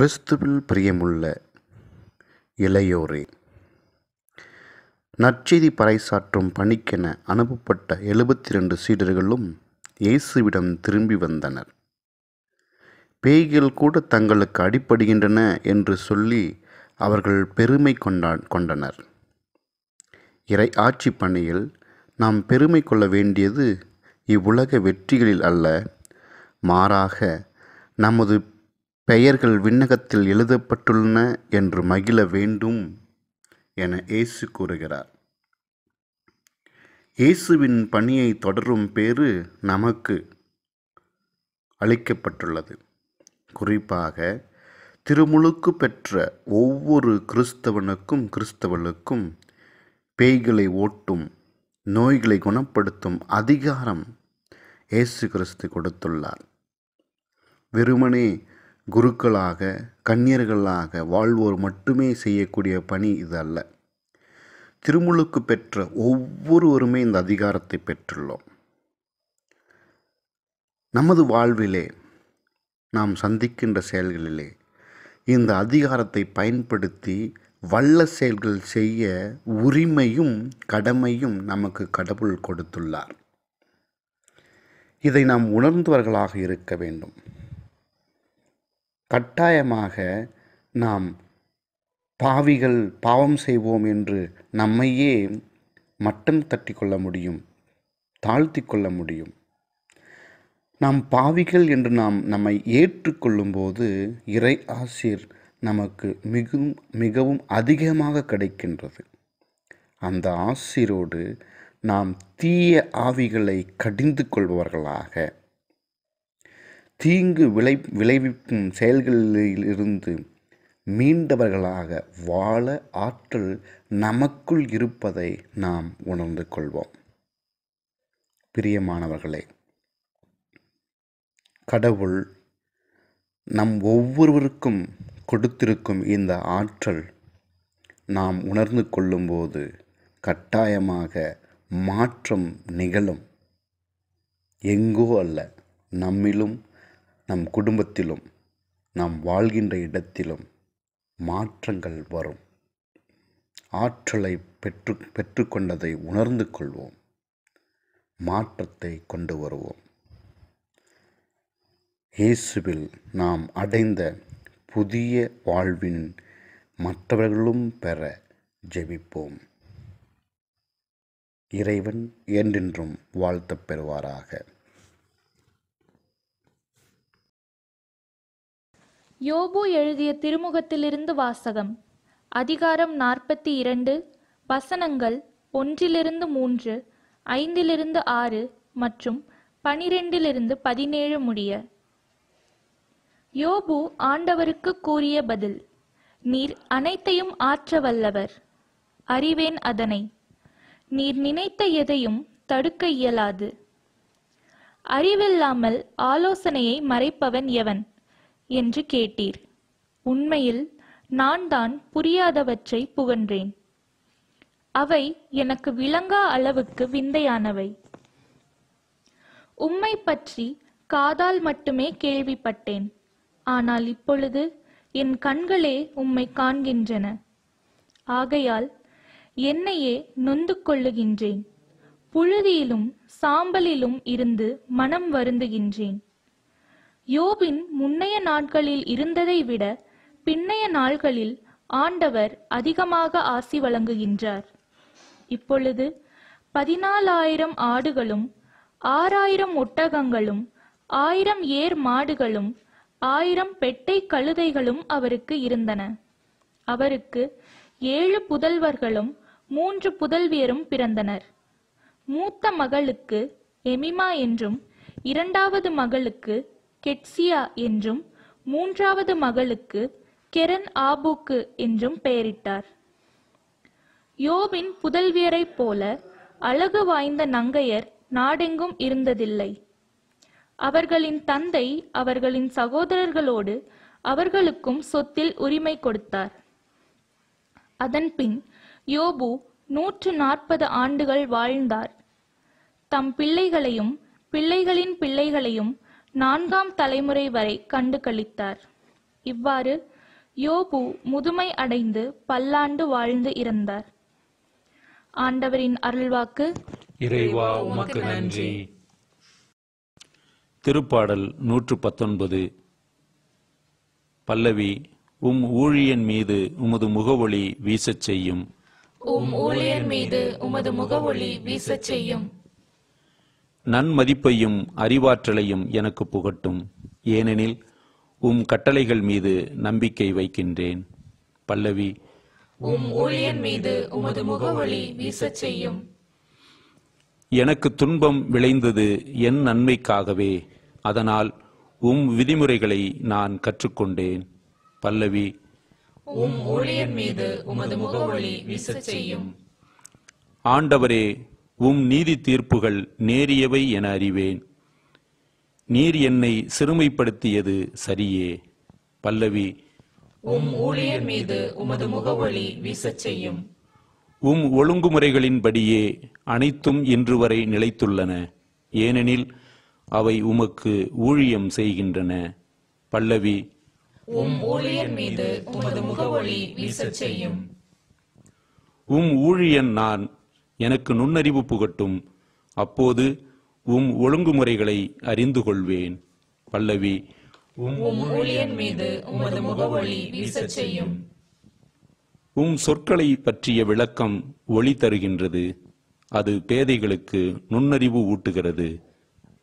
கிறிஸ்துவில் பிரியமுள்ள இளையோரே நற்செய்தி பறைசாற்றும் பணிக்கென அனுப்பப்பட்ட எழுபத்தி ரெண்டு சீடர்களும் இயேசுவிடம் திரும்பி வந்தனர் பேய்கள் கூட தங்களுக்கு அடிப்படுகின்றன என்று சொல்லி அவர்கள் பெருமை கொண்டா கொண்டனர் இறை ஆட்சி பணியில் நாம் பெருமை கொள்ள வேண்டியது இவ்வுலக வெற்றிகளில் அல்ல மாறாக நமது பெயர்கள் விண்ணகத்தில் எழுதப்பட்டுள்ளன என்று மகிழ வேண்டும் என இயேசு கூறுகிறார் இயேசுவின் பணியை தொடரும் பேறு நமக்கு அளிக்கப்பட்டுள்ளது குறிப்பாக திருமுழுக்கு பெற்ற ஒவ்வொரு கிறிஸ்தவனுக்கும் கிறிஸ்தவனுக்கும் பேய்களை ஓட்டும் நோய்களை குணப்படுத்தும் அதிகாரம் இயேசு கிறிஸ்து கொடுத்துள்ளார் வெறுமனே குருக்களாக கன்னியர்களாக வாழ்வோர் மட்டுமே செய்யக்கூடிய பணி இது அல்ல திருமுழுக்கு பெற்ற ஒவ்வொருவருமே இந்த அதிகாரத்தை பெற்றுள்ளோம் நமது வாழ்விலே நாம் சந்திக்கின்ற செயல்களிலே இந்த அதிகாரத்தை பயன்படுத்தி வல்ல செயல்கள் செய்ய உரிமையும் கடமையும் நமக்கு கடவுள் கொடுத்துள்ளார் இதை நாம் உணர்ந்தவர்களாக இருக்க வேண்டும் கட்டாயமாக நாம் பாவிகள் பாவம் செய்வோம் என்று நம்மையே மட்டம் தட்டி கொள்ள முடியும் தாழ்த்தி கொள்ள முடியும் நாம் பாவிகள் என்று நாம் நம்மை ஏற்றுக்கொள்ளும்போது இறை ஆசிர் நமக்கு மிகவும் மிகவும் அதிகமாக கிடைக்கின்றது அந்த ஆசிரோடு நாம் தீய ஆவிகளை கடிந்து கொள்பவர்களாக தீங்கு விளை விளைவிக்கும் செயல்களிலிருந்து மீண்டவர்களாக வாழ ஆற்றல் நமக்குள் இருப்பதை நாம் உணர்ந்து கொள்வோம் பிரியமானவர்களே கடவுள் நம் ஒவ்வொருவருக்கும் கொடுத்திருக்கும் இந்த ஆற்றல் நாம் உணர்ந்து கொள்ளும்போது கட்டாயமாக மாற்றம் நிகழும் எங்கோ அல்ல நம்மிலும் நம் குடும்பத்திலும் நாம் வாழ்கின்ற இடத்திலும் மாற்றங்கள் வரும் ஆற்றலை பெற்று பெற்றுக்கொண்டதை உணர்ந்து கொள்வோம் மாற்றத்தை கொண்டு வருவோம் இயேசுவில் நாம் அடைந்த புதிய வாழ்வின் மற்றவர்களும் பெற ஜெபிப்போம் இறைவன் என்றென்றும் வாழ்த்த பெறுவாராக யோபு எழுதிய திருமுகத்திலிருந்து வாசகம் அதிகாரம் நாற்பத்தி இரண்டு வசனங்கள் ஒன்றிலிருந்து மூன்று ஐந்திலிருந்து ஆறு மற்றும் பனிரெண்டிலிருந்து பதினேழு முடிய யோபு ஆண்டவருக்கு கூறிய பதில் நீர் அனைத்தையும் ஆற்ற வல்லவர் அறிவேன் அதனை நீர் நினைத்த எதையும் தடுக்க இயலாது அறிவில்லாமல் ஆலோசனையை மறைப்பவன் எவன் என்று கேட்டீர் உண்மையில் நான் தான் புரியாதவற்றை புகன்றேன் அவை எனக்கு விளங்கா அளவுக்கு விந்தையானவை உம்மை பற்றி காதால் மட்டுமே கேள்விப்பட்டேன் ஆனால் இப்பொழுது என் கண்களே உம்மை காண்கின்றன ஆகையால் என்னையே நொந்து கொள்ளுகின்றேன் புழுதியிலும் சாம்பலிலும் இருந்து மனம் வருந்துகின்றேன் யோபின் முன்னைய நாட்களில் இருந்ததை விட பின்னைய நாள்களில் ஆண்டவர் அதிகமாக ஆசி வழங்குகின்றார் இப்பொழுது பதினாலாயிரம் ஆடுகளும் ஆறாயிரம் ஒட்டகங்களும் ஆயிரம் ஏர் மாடுகளும் ஆயிரம் பெட்டை கழுதைகளும் அவருக்கு இருந்தன அவருக்கு ஏழு புதல்வர்களும் மூன்று புதல்வியரும் பிறந்தனர் மூத்த மகளுக்கு எமிமா என்றும் இரண்டாவது மகளுக்கு கெட்சியா என்றும் மூன்றாவது மகளுக்கு கெரன் ஆபூக்கு என்றும் பெயரிட்டார் யோபின் புதல்வியரைப் போல அழகு வாய்ந்த நங்கையர் நாடெங்கும் இருந்ததில்லை அவர்களின் தந்தை அவர்களின் சகோதரர்களோடு அவர்களுக்கும் சொத்தில் உரிமை கொடுத்தார் அதன்பின் யோபு நூற்று நாற்பது ஆண்டுகள் வாழ்ந்தார் தம் பிள்ளைகளையும் பிள்ளைகளின் பிள்ளைகளையும் நான்காம் தலைமுறை வரை கண்டு கழித்தார் இவ்வாறு யோபு முதுமை அடைந்து பல்லாண்டு வாழ்ந்து இறந்தார் ஆண்டவரின் அருள்வாக்கு இறைவா உமக்கு நன்றி திருப்பாடல் நூற்று பத்தொன்பது பல்லவி உம் ஊழியன் மீது உமது முகவொளி வீசச் செய்யும் உம் ஊழியன் மீது உமது முகவொளி வீசச் செய்யும் நன்மதிப்பையும் அறிவாற்றலையும் எனக்கு புகட்டும் ஏனெனில் உம் கட்டளைகள் மீது நம்பிக்கை வைக்கின்றேன் பல்லவி உம் ஊழியன் மீது உமது முகவொளி வீசச் செய்யும் எனக்கு துன்பம் விளைந்தது என் நன்மைக்காகவே அதனால் உம் விதிமுறைகளை நான் கற்றுக்கொண்டேன் பல்லவி உம் ஊழியன் மீது உமது முகவொளி வீசச் செய்யும் ஆண்டவரே உம் நீதி தீர்ப்புகள் நேரியவை என அறிவேன் நீர் என்னை சிறுமைப்படுத்தியது சரியே பல்லவி உம் ஊழியர் மீது உமது முகவழி வீசச் செய்யும் உம் ஒழுங்குமுறைகளின்படியே அனைத்தும் இன்று வரை நிலைத்துள்ளன ஏனெனில் அவை உமக்கு ஊழியம் செய்கின்றன பல்லவி உம் ஊழியர் மீது உமது முகவழி வீசச் செய்யும் உம் ஊழியன் நான் எனக்கு நுண்ணறிவு புகட்டும் அப்போது உம் ஒழுங்குமுறைகளை அறிந்து கொள்வேன் பல்லவி உம் சொற்களை பற்றிய விளக்கம் ஒளி தருகின்றது அது பேதைகளுக்கு நுண்ணறிவு ஊட்டுகிறது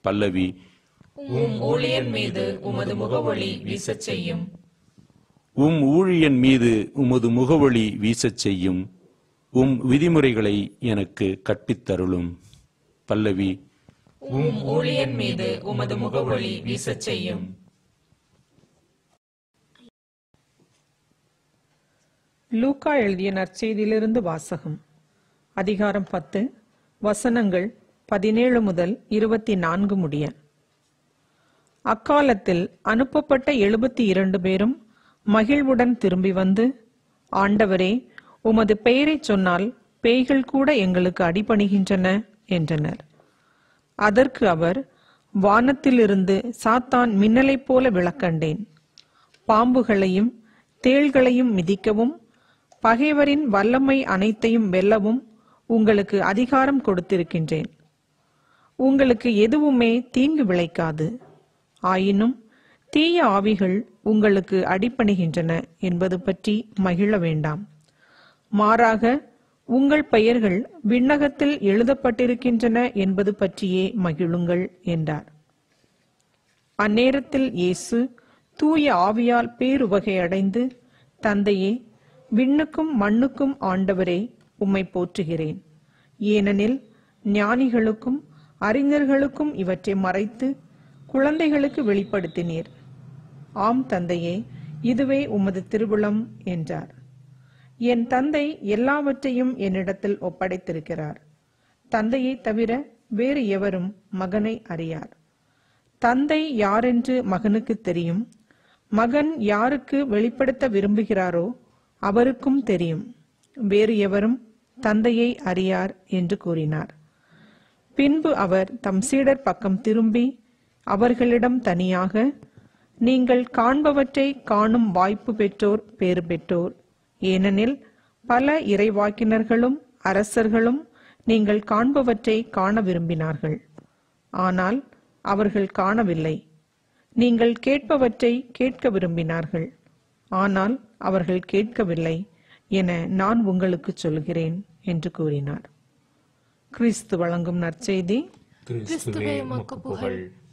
பல்லவி உம் ஊழியன் மீது உமது முகவொளி வீசச் செய்யும் உம் ஊழியன் மீது உமது முகவொளி வீசச் செய்யும் உம் விதிமுறைகளை எனக்கு கற்பித்தருளும் பல்லவி உம் ஊழியன் மீது உமது முகவொளி வீசச் செய்யும் லூக்கா எழுதிய நற்செய்தியிலிருந்து வாசகம் அதிகாரம் பத்து வசனங்கள் பதினேழு முதல் இருபத்தி நான்கு முடிய அக்காலத்தில் அனுப்பப்பட்ட எழுபத்தி இரண்டு பேரும் மகிழ்வுடன் திரும்பி வந்து ஆண்டவரே உமது பெயரைச் சொன்னால் பேய்கள் கூட எங்களுக்கு அடிபணிகின்றன என்றனர் அதற்கு அவர் வானத்திலிருந்து சாத்தான் மின்னலைப் போல விளக்கண்டேன் பாம்புகளையும் தேள்களையும் மிதிக்கவும் பகைவரின் வல்லமை அனைத்தையும் வெல்லவும் உங்களுக்கு அதிகாரம் கொடுத்திருக்கின்றேன் உங்களுக்கு எதுவுமே தீங்கு விளைக்காது ஆயினும் தீய ஆவிகள் உங்களுக்கு அடிப்பணிகின்றன என்பது பற்றி மகிழ வேண்டாம் மாறாக உங்கள் பெயர்கள் விண்ணகத்தில் எழுதப்பட்டிருக்கின்றன என்பது பற்றியே மகிழுங்கள் என்றார் அந்நேரத்தில் இயேசு தூய ஆவியால் பேருவகை அடைந்து தந்தையே விண்ணுக்கும் மண்ணுக்கும் ஆண்டவரே உம்மை போற்றுகிறேன் ஏனெனில் ஞானிகளுக்கும் அறிஞர்களுக்கும் இவற்றை மறைத்து குழந்தைகளுக்கு வெளிப்படுத்தினீர் ஆம் தந்தையே இதுவே உமது திருவுளம் என்றார் என் தந்தை எல்லாவற்றையும் என்னிடத்தில் ஒப்படைத்திருக்கிறார் தந்தையை தவிர வேறு எவரும் மகனை அறியார் தந்தை யாரென்று மகனுக்கு தெரியும் மகன் யாருக்கு வெளிப்படுத்த விரும்புகிறாரோ அவருக்கும் தெரியும் வேறு எவரும் தந்தையை அறியார் என்று கூறினார் பின்பு அவர் தம் சீடர் பக்கம் திரும்பி அவர்களிடம் தனியாக நீங்கள் காண்பவற்றை காணும் வாய்ப்பு பெற்றோர் பேறு பெற்றோர் ஏனெனில் பல இறைவாக்கினர்களும் அரசர்களும் நீங்கள் காண்பவற்றை காண விரும்பினார்கள் ஆனால் அவர்கள் காணவில்லை நீங்கள் கேட்பவற்றை கேட்க விரும்பினார்கள் ஆனால் அவர்கள் கேட்கவில்லை என நான் உங்களுக்கு சொல்கிறேன் என்று கூறினார் கிறிஸ்து வழங்கும் நற்செய்தி கிறிஸ்துவே புகழ்